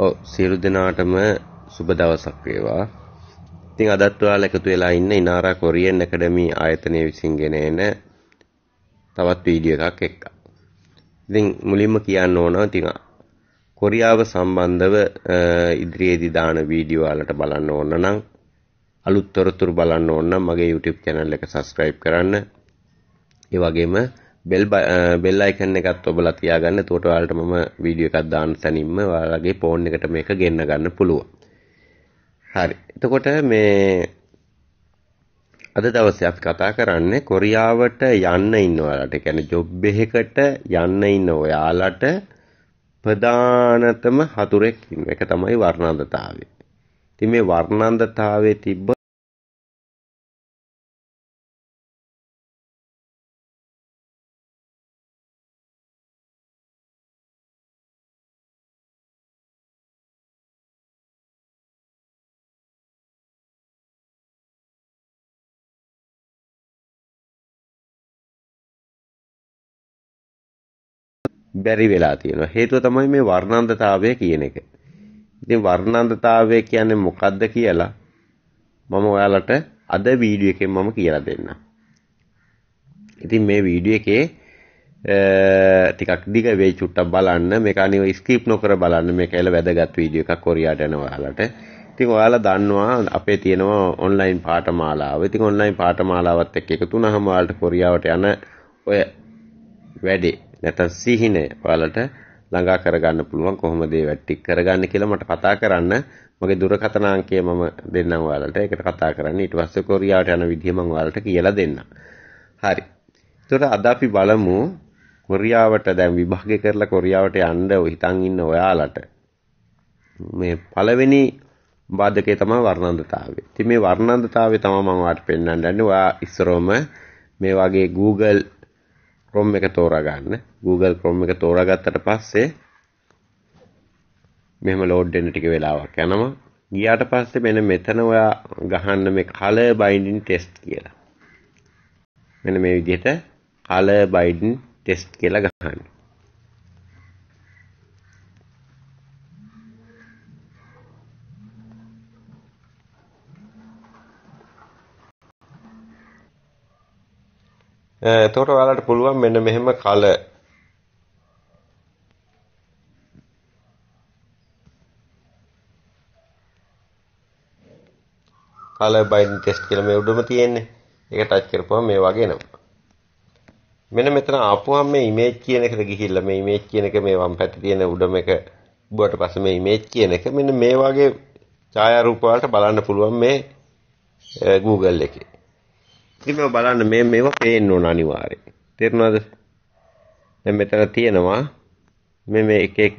ඔව් සියලු දෙනාටම සුබ දවසක් වේවා. ඉතින් අදත් ඔයාලා එකතු වෙලා ඉන්න ඉනාරා කොරියන් ඇකඩමි ආයතනය විසින් ගෙන එන තවත් වීඩියෝ එකක් එක්ක. ඉතින් මුලින්ම කියන්න ඕන ඉතින් කොරියාව සම්බන්ධව ඉදිරියේදී දාන වීඩියෝ වලට බලන්න ඕන නම් අලුත් තොරතුරු බලන්න ඕන නම් මගේ YouTube channel එක subscribe කරන්න. ඒ වගේම බෙල් බෙල් අයිකන් එකත් ඔබලා තියාගන්න එතකොට ඔයාලට මම වීඩියෝ එකක් දාන්න තැනින්ම ඔයාලගේ ෆෝන් එකට මේක ගෙන්න ගන්න පුළුවන්. හරි. එතකොට මේ අද දවසේ අපි කතා කරන්නේ කොරියාවට යන්න ඉන්න ඔයාලට, ඒ කියන්නේ ජොබ් එකකට යන්න ඉන්න ඔයාලට ප්‍රධානතම හතුරෙක් ඉන්න එක තමයි වර්ණන්දතාවය. ඉතින් මේ වර්ණන්දතාවයේ තිබ්බ බැරි වෙලා තියෙනවා. හේතුව තමයි මේ වර්ණන්දතාවය කියන එක. ඉතින් වර්ණන්දතාවය කියන්නේ මොකද්ද කියලා මම ඔයාලට අද වීඩියෝ එකෙන් මම කියලා දෙන්නම්. ඉතින් මේ වීඩියෝ එකේ ටිකක් දිග වෙයි චුට්ටක් බලන්න. මේක අනිව ස්කිප් නොකර බලන්න. මේක ඇල වැදගත් වීඩියෝ එකක් කොරියාට යන ඔයාලට. ඉතින් ඔයාලා දන්නවා අපේ තියෙනවා ඔන්ලයින් පාඨමාලාව. ඉතින් ඔන්ලයින් පාඨමාලාවත් එක්ක එකතු වුණාම ඔයාලට කොරියාවට යන ඔය වැඩේ නැත්නම් සිහිනය ඔයාලට ළඟා කරගන්න පුළුවන් කොහොමද ඒ වැට්ටික් කරගන්න කියලා මට කතා කරන්න මගේ දුරකථන අංකය මම දෙන්නම් ඔයාලට ඒකට කතා කරන්න ඊට පස්සේ කොරියාවට යන විදිය මම ඔයාලට කියලා දෙන්නම් හරි එතකොට අද අපි බලමු කොරියාවට දැන් විභාගය කරලා කොරියාවට යන්න හිතන් ඉන්න ඔයාලට මේ පළවෙනි බාධකේ තමයි වර්ණන්දතාවය. ඉතින් මේ වර්ණන්දතාවය තමයි මම ඔයාලට පෙන්වන්න යන්නේ. ඔයා ඉස්සරොම මේ වගේ Google Chrome එක තෝරගන්න. Google Chrome එක තෝරාගත්තට පස්සේ මෙහෙම load වෙන්න ටික වෙලාවක් යනවා. ගියාට පස්සේ මෙන්න මෙතන ඔයා ගහන්න මේ color binding test කියලා. මෙන්න මේ විදිහට color binding test කියලා ගහන්න. එතකොට ඔයාලට පුළුවන් මෙන්න මෙහෙම කල color binding test කියලා මේ උඩම තියෙන්නේ. ඒක ටච් කරපුවම මේ වගේ එනවා. මෙන්න මෙතන ආපුවම මේ image කියන එකට ගිහිල්ලා මේ image කියන එක මේ වම් පැත්තේ තියෙන උඩම එක බුවට පස්සේ මේ image කියන එක මෙන්න මේ වගේ ඡායාරූප වලට බලන්න පුළුවන් මේ Google එකේ. ඉතින් මේ බලන්න මේ මේවා පේන්න ඕන අනිවාර්යෙන්. තේරුණාද? දැන් මෙතන තියෙනවා මේ මේ එක එක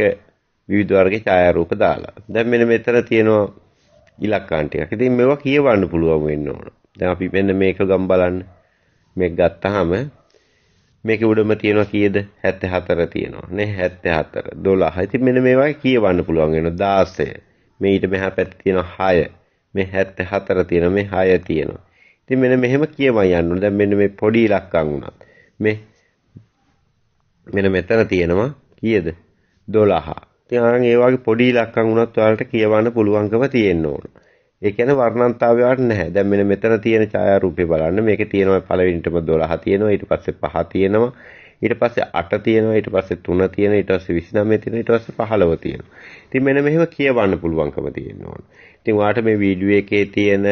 විවිධ වර්ගයේ ඡායාරූප දාලා. දැන් මෙන්න මෙතන තියෙනවා ඉලක්කම් ටිකක්. ඉතින් මේවා කියවන්න පුළුවන් වෙන්න ඕන. දැන් අපි මෙන්න මේක ගම් බලන්න. මේක ගත්තාම මේකේ උඩම තියෙනවා කීයද 74 තියෙනවා නේ 74 12 ඉතින් මෙන්න මේ වගේ කියවන්න පුළුවන් වෙනවා 16 මේ ඊට මෙහා පැත්තේ තියෙනවා 6 මේ 74 තියෙනවා මේ 6 තියෙනවා ඉතින් මෙන්න මෙහෙම කියමන් යන්න ඕනේ. දැන් මෙන්න මේ පොඩි ඉලක්කම් වුණා. මේ මෙන්න මෙතන තියෙනවා කීයද? 12. ඉතින් අරන් ඒ වගේ පොඩි ඉලක්කම් වුණත් ඔයාලට කියවන්න පුළුවන්කම තියෙන්න ඕන. ඒ කියන්නේ වර්ණන්තාවයක් නැහැ. දැන් මෙන්න මෙතන තියෙන ඡායාරූපේ බලන්න. මේකේ තියෙනවා පළවෙනිටම 12 තියෙනවා. ඊට පස්සේ 5 තියෙනවා. ඊට පස්සේ 8 තියෙනවා ඊට පස්සේ 3 තියෙනවා ඊට පස්සේ 29 තියෙනවා ඊට පස්සේ 15 තියෙනවා. ඉතින් මෙන්න මෙහෙම කියවන්න පුළුවන්කම තියෙනවා. ඉතින් ඔයාලට මේ වීඩියෝ එකේ තියෙන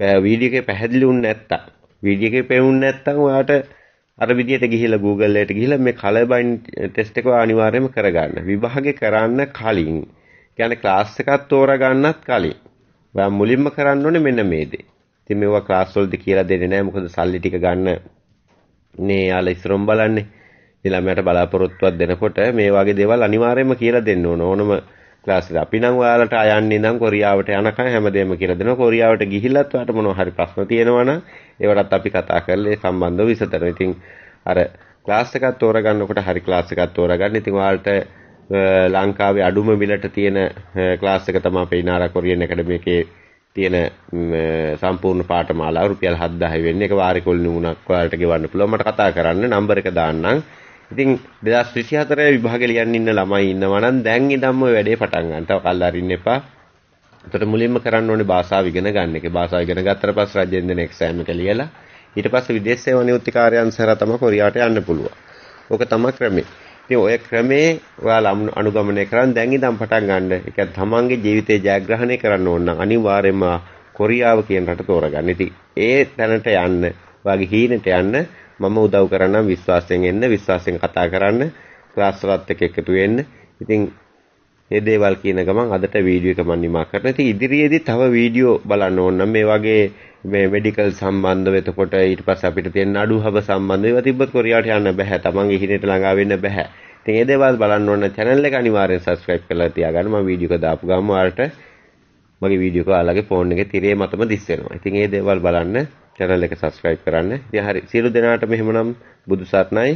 වීඩියෝ එකේ පැහැදිලි වුණ නැත්තම් වීඩියෝ එකේ පෙවුණ නැත්තම් ඔයාට අර විදියට ගිහිලා Google එකට ගිහිලා මේ color bind test එක අනිවාර්යයෙන්ම කරගන්න. විභාගේ කරන්න කලින් කියන්නේ class එකක් තෝරගන්නත් කලින් ඔයා මුලින්ම කරන්න ඕනේ මෙන්න මේ දේ. ඉතින් මේවා class වලද කියලා දෙන්නේ නැහැ. මොකද සල්ලි ටික ගන්න මේ යාලා ඉස්සරම් බලන්නේ. ඊළඟට බලාපොරොත්තුවක් දෙනකොට මේ වගේ දේවල් අනිවාර්යයෙන්ම කියලා දෙන්න ඕන. ඕනම ක්ලාස් එක. අපි නම් ඔයාලට ආයන්නේ නම් කොරියාවට යනකම් හැමදේම කියලා දෙනවා. කොරියාවට ගිහිල්ලත් ඔයාලට මොනවා හරි ප්‍රශ්න තියෙනවා නම් ඒවටත් අපි කතා කරලා ඒ සම්බන්ධව විසඳනවා. ඉතින් අර ක්ලාස් එකක් තෝරගන්නකොට හරි ක්ලාස් එකක් තෝරගන්න. ඉතින් ඔයාලට ලංකාවේ අඩුම මිලට තියෙන ක්ලාස් එක තමයි අපේ ඉනාරා කොරියන් ඇකඩමි එකේ තියෙන සම්පූර්ණ පාඨමාලාව රුපියල් 7000 වෙන්නේ. ඒක වාරිකුල් නුණක් ඔයාලට ගෙවන්න පුළුවන්. මට කතා කරන්න නම්බර් එක දාන්නම්. 0900 ඉතින් 2024 විභාගෙ ලියන්න ඉන්න ළමයි ඉන්නවා නම් දැන් ඉඳන්ම ඔය වැඩේ පටන් ගන්න. තව කල් අරින්න එපා. එතකොට මුලින්ම කරන්න ඕනේ භාෂාව ඉගෙන ගන්න එක. භාෂාව ඉගෙන ගත්තට පස්සේ රජයෙන් දෙන එක්සෑම් එක ලියලා ඊට පස්සේ විදේශ සේවා නියුක්ති කාර්යාංශය තමයි කොරියාට යන්න පුළුවන්. ඕක තමයි ක්‍රමය. ඉතින් ඔය ක්‍රමේ ඔයාලා අනුගමනය කරන් දැන් ඉඳන් පටන් ගන්න. ඒක තමන්ගේ ජීවිතේ ජයග්‍රහණය කරන්න ඕන නම් අනිවාර්යයෙන්ම කොරියාව කියන රට තෝරගන්න. ඉතින් ඒ තැනට යන්න, ඔයාගේ හීනට යන්න මම උදව් කරන්නම් විශ්වාසයෙන් එන්න විශ්වාසයෙන් කතා කරන්න ක්ලාස් වලත් එක්ක එකතු වෙන්න ඉතින් මේ දේවල් කියන ගමන් අදට වීඩියෝ එක මම නිමා කරනවා ඉතින් ඉදිරියේදී තව වීඩියෝ බලන්න ඕන නම් මේ වගේ මේ මෙඩිකල් සම්බන්ධව එතකොට ඊට පස්සේ අපිට තියෙන අඩුහබ සම්බන්ධව ඒවා තිබ්බත් කොරියාවට යන්න බෑ තමන්ගේ හිතේට ළඟා වෙන්න බෑ ඉතින් ඒ දේවල් බලන්න ඕන channel එක අනිවාර්යෙන් subscribe කරලා තියාගන්න මම වීඩියෝ එක දාපු ගමන් ඔයාලට මගේ වීඩියෝ එක ඔයාලගේ ෆෝන් එකේ තිරේ මතම දිස් වෙනවා. ඉතින් ඒ දේවල් බලන්න channel එක subscribe කරන්න. ඉතින් හරි සියලු දෙනාට මෙහෙමනම් බුදු සරණයි